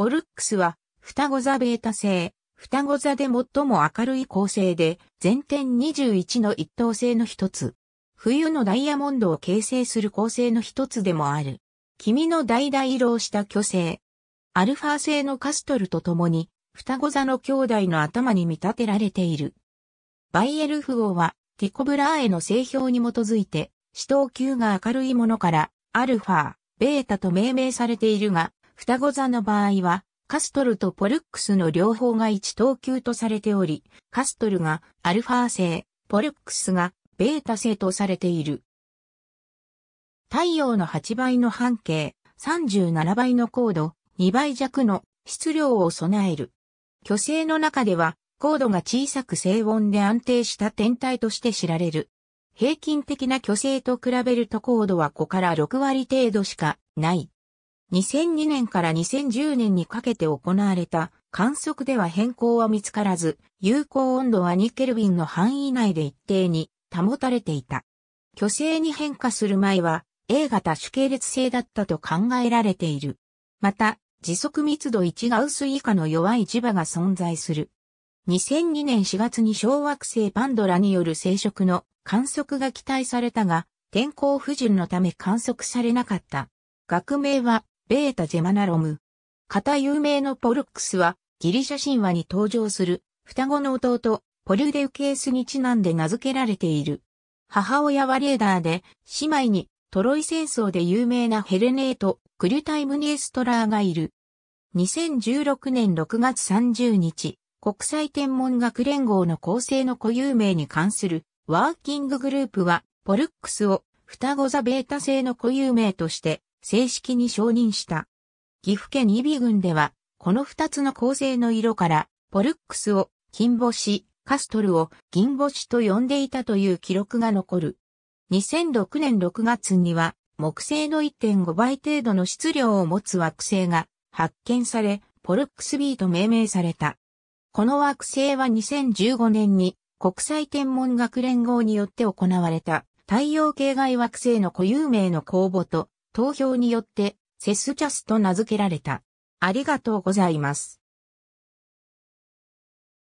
ボルックスは、双子座ベータ星、双子座で最も明るい構成で、全天21の一等星の一つ。冬のダイヤモンドを形成する構成の一つでもある。君の代々色をした巨星。アルファ星のカストルと共に、双子座の兄弟の頭に見立てられている。バイエルフ号は、ティコブラーへの製氷に基づいて、死闘級が明るいものから、アルファ、ベータと命名されているが、双子座の場合は、カストルとポルックスの両方が1等級とされており、カストルがアルファ性、ポルックスがベータ性とされている。太陽の8倍の半径、37倍の高度、2倍弱の質量を備える。巨星の中では、高度が小さく静音で安定した天体として知られる。平均的な巨星と比べると高度は5から6割程度しかない。2002年から2010年にかけて行われた観測では変更は見つからず、有効温度は2ケルビンの範囲内で一定に保たれていた。巨星に変化する前は A 型主系列性だったと考えられている。また、時速密度1が薄以下の弱い磁場が存在する。2002年4月に小惑星パンドラによる生殖の観測が期待されたが、天候不順のため観測されなかった。学名はベータ・ジェマナロム。型有名のポルックスは、ギリシャ神話に登場する、双子の弟、ポリュデウケースにちなんで名付けられている。母親はレーダーで、姉妹にトロイ戦争で有名なヘレネート、クリュタイムニエストラーがいる。2016年6月30日、国際天文学連合の構成の固有名に関するワーキンググループは、ポルックスを双子座ベータ製の固有名として正式に承認した。岐阜県伊比郡では、この二つの構成の色から、ポルックスを金星、カストルを銀星と呼んでいたという記録が残る。2006年6月には、木星の1.5倍程度の質量を持つ惑星が発見され、ポルックス B と命名された。この惑星は2015年に国際天文学連合によって行われた太陽系外惑星の固有名の公募と投票によって、セスチャスと名付けられた。ありがとうございます。